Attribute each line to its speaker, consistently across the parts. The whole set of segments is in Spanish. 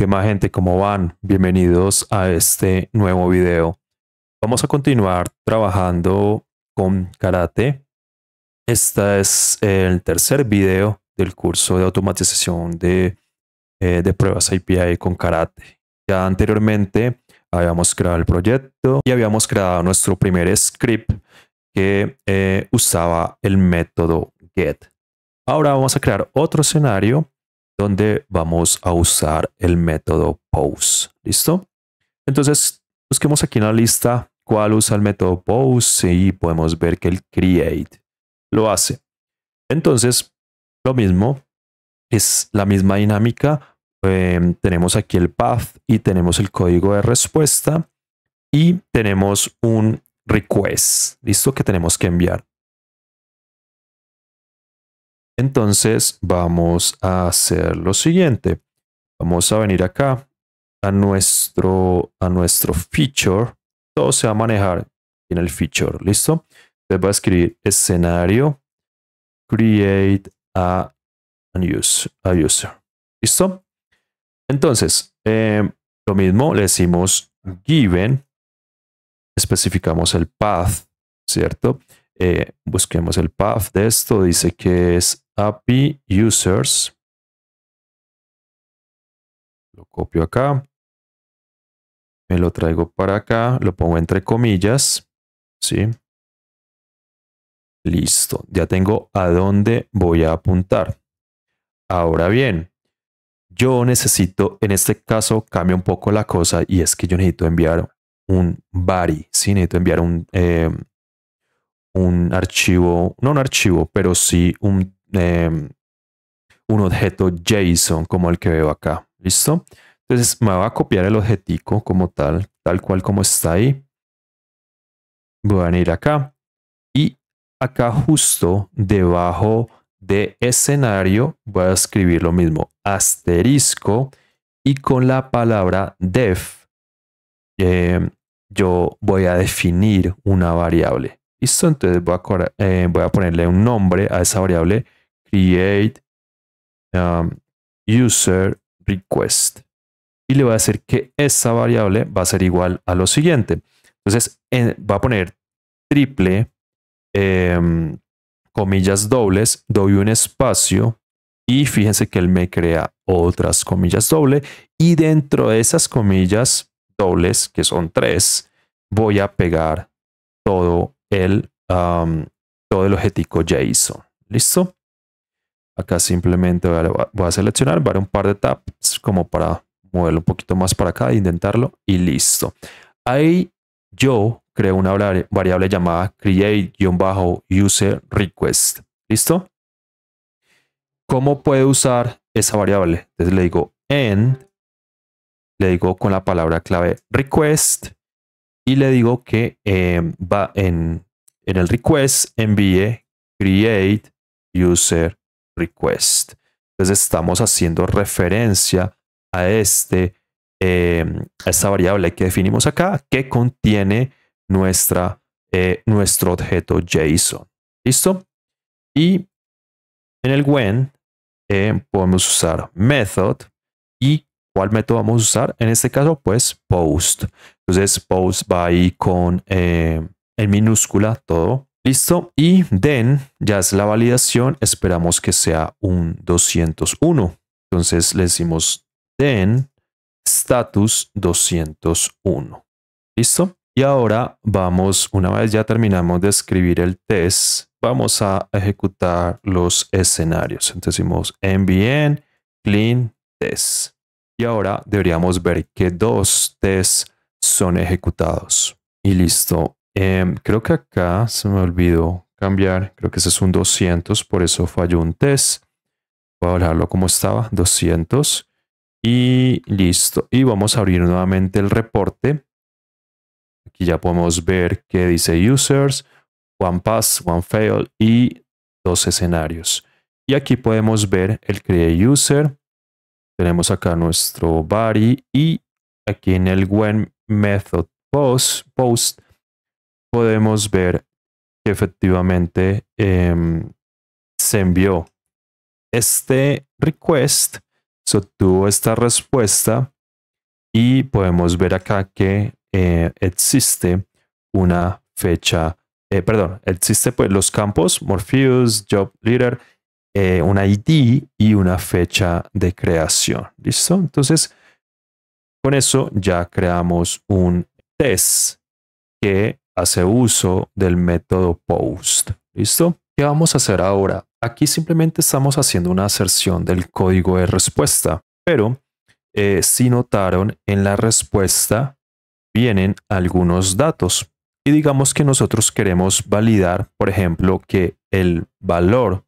Speaker 1: ¿Qué más gente? ¿Cómo van? Bienvenidos a este nuevo video. Vamos a continuar trabajando con karate. Este es el tercer video del curso de automatización de, eh, de pruebas API con karate. Ya anteriormente habíamos creado el proyecto y habíamos creado nuestro primer script que eh, usaba el método get. Ahora vamos a crear otro escenario donde vamos a usar el método pose. ¿Listo? Entonces, busquemos aquí en la lista cuál usa el método pose y podemos ver que el create lo hace. Entonces, lo mismo, es la misma dinámica. Em, tenemos aquí el path y tenemos el código de respuesta y tenemos un request, listo, que tenemos que enviar. Entonces vamos a hacer lo siguiente. Vamos a venir acá a nuestro, a nuestro feature. Todo se va a manejar en el feature. ¿Listo? Entonces va a escribir escenario, create a, user, a user. ¿Listo? Entonces, em, lo mismo le decimos given, especificamos el path, ¿cierto? Eh, busquemos el path de esto. Dice que es API users. Lo copio acá. Me lo traigo para acá. Lo pongo entre comillas. ¿Sí? Listo. Ya tengo a dónde voy a apuntar. Ahora bien, yo necesito, en este caso, cambia un poco la cosa y es que yo necesito enviar un body. ¿sí? Necesito enviar un, eh, un archivo, no un archivo, pero sí em, un, objeto JSON como el que veo acá. ¿Listo? Entonces me va a copiar el objetico como tal, tal cual como está ahí. Voy a venir acá y acá justo debajo de escenario voy a escribir lo mismo, asterisco y con la palabra def em, yo voy a definir una variable. Listo, entonces eh, voy a, ponerle un nombre a esa variable create um, user request y le voy a decir que esa variable va a ser igual a lo siguiente. Entonces va a poner triple em, comillas dobles, doy un espacio y fíjense que él me crea otras comillas doble y dentro de esas comillas dobles que son tres voy a pegar todo el, um, todo el objetivo JSON. ¿Listo? Acá simplemente voy a, seleccionar, voy a un par de taps como para moverlo un poquito más para acá, intentarlo y listo. Ahí yo creo una variable llamada create-user bajo request. ¿Listo? ¿Cómo puedo usar esa variable? Entonces le digo en le digo con la palabra clave request y le digo que em, va en, el request envíe create user request. Entonces estamos haciendo referencia a este em, a esta variable que definimos acá que contiene nuestra, eh, nuestro objeto JSON. ¿Listo? Y en el when eh, podemos usar method cuál método vamos a usar. En este caso, pues post. Entonces, post va ahí con eh, en minúscula todo. Listo. Y then ya es la validación. Esperamos que sea un 201. Entonces le decimos then status 201. Listo. Y ahora vamos, una vez ya terminamos de escribir el test, vamos a ejecutar los escenarios. Entonces decimos nbn clean test. Y ahora deberíamos ver que dos tests son ejecutados. Y listo. Em, creo que acá se me olvidó cambiar. Creo que ese es un 200, por eso falló un test. Voy a dejarlo como estaba, 200. Y listo. Y vamos a abrir nuevamente el reporte. Aquí ya podemos ver que dice users, one pass, one fail y dos escenarios. Y aquí podemos ver el create user, tenemos acá nuestro body y aquí en el when method post, podemos ver que efectivamente em, se envió este request, se obtuvo esta respuesta y podemos ver acá que eh, existe una fecha, eh, perdón, existe pues los campos Morpheus, Job Leader eh, una ID y una fecha de creación. ¿Listo? Entonces, con eso ya creamos un test que hace uso del método post. ¿Listo? ¿Qué vamos a hacer ahora? Aquí simplemente estamos haciendo una aserción del código de respuesta, pero eh, si notaron en la respuesta vienen algunos datos y digamos que nosotros queremos validar, por ejemplo, que el valor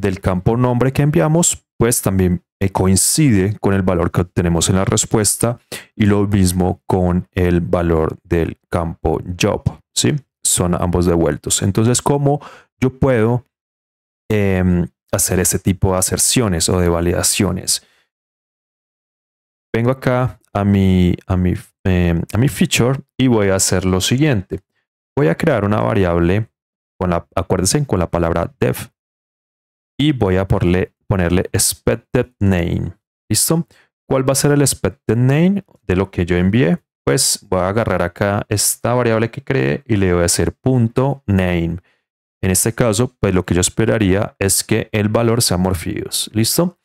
Speaker 1: del campo nombre que enviamos, pues también eh, coincide con el valor que obtenemos en la respuesta y lo mismo con el valor del campo job, ¿sí? Son ambos devueltos. Entonces, ¿cómo yo puedo em, hacer ese tipo de aserciones o de validaciones? Vengo acá a mi, a mi, em, a mi feature y voy a hacer lo siguiente. Voy a crear una variable, con la, acuérdense, con la palabra def, y voy a ponerle, expected name. ¿Listo? ¿Cuál va a ser el expected name de lo que yo envié? Pues voy a agarrar acá esta variable que cree y le voy a hacer punto name. En este caso, pues lo que yo esperaría es que el valor sea Morpheus. ¿Listo?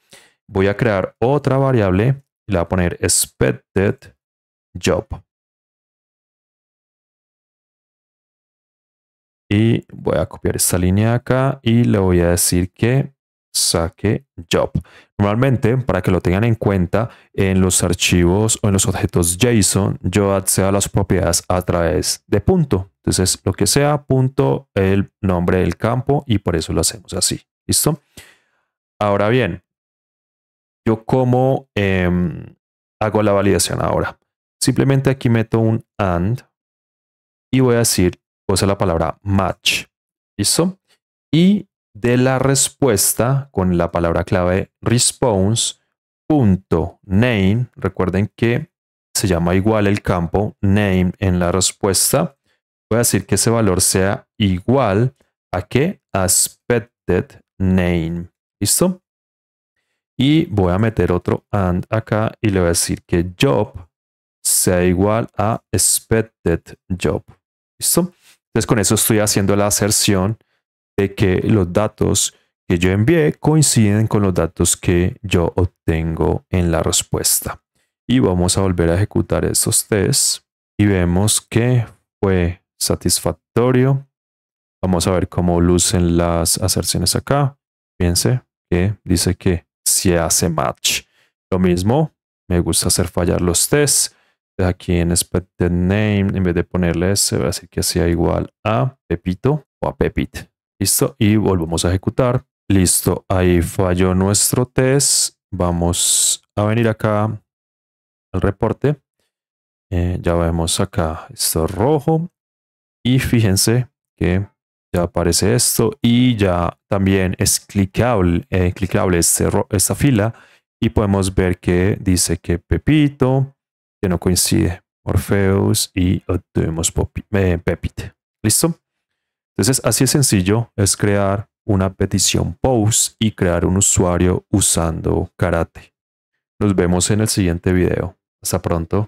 Speaker 1: Voy a crear otra variable y le voy a poner expected job. Y voy a copiar esta línea acá y le voy a decir que saque job. Normalmente, para que lo tengan en cuenta, en los archivos o en los objetos JSON, yo accedo a las propiedades a través de punto. Entonces, lo que sea, punto, el nombre del campo y por eso lo hacemos así. ¿Listo? Ahora bien, yo como em, hago la validación ahora. Simplemente aquí meto un AND y voy a decir Puse la palabra match. ¿Listo? Y de la respuesta con la palabra clave response.name. Recuerden que se llama igual el campo name en la respuesta. Voy a decir que ese valor sea igual a que expected name. ¿Listo? Y voy a meter otro and acá y le voy a decir que job sea igual a expected job. ¿Listo? Entonces con eso estoy haciendo la aserción de que los datos que yo envié coinciden con los datos que yo obtengo en la respuesta. Y vamos a volver a ejecutar esos tests y vemos que fue satisfactorio. Vamos a ver cómo lucen las aserciones acá. Piense que dice que se hace match. Lo mismo, me gusta hacer fallar los tests aquí en expected name, en vez de ponerle se voy a decir que sea igual a Pepito o a Pepit. Listo, y volvemos a ejecutar. Listo, ahí falló nuestro test. Vamos a venir acá al reporte. Eh, ya vemos acá, esto rojo. Y fíjense que ya aparece esto y ya también es clicable, eh, este esta fila. Y podemos ver que dice que Pepito, no coincide. orfeos y obtuvimos eh, Pepite. ¿Listo? Entonces, así de sencillo, es crear una petición POST y crear un usuario usando Karate. Nos vemos en el siguiente video. Hasta pronto.